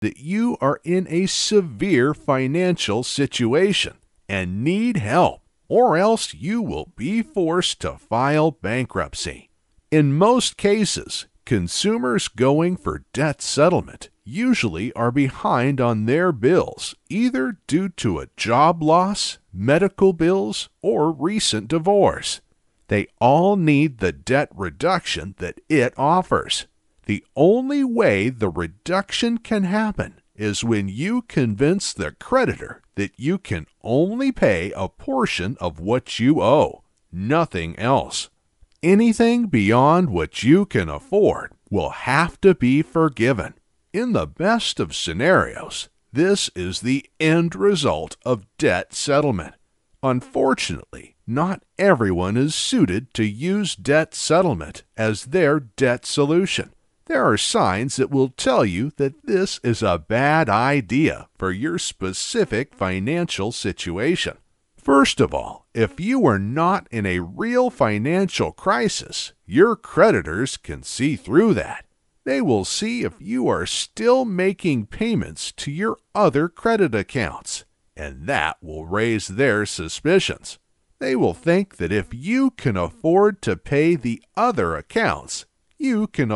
that you are in a severe financial situation and need help, or else you will be forced to file bankruptcy. In most cases, consumers going for debt settlement usually are behind on their bills, either due to a job loss, medical bills, or recent divorce. They all need the debt reduction that it offers. The only way the reduction can happen is when you convince the creditor that you can only pay a portion of what you owe, nothing else. Anything beyond what you can afford will have to be forgiven. In the best of scenarios, this is the end result of debt settlement. Unfortunately, not everyone is suited to use debt settlement as their debt solution there are signs that will tell you that this is a bad idea for your specific financial situation. First of all, if you are not in a real financial crisis, your creditors can see through that. They will see if you are still making payments to your other credit accounts, and that will raise their suspicions. They will think that if you can afford to pay the other accounts, you can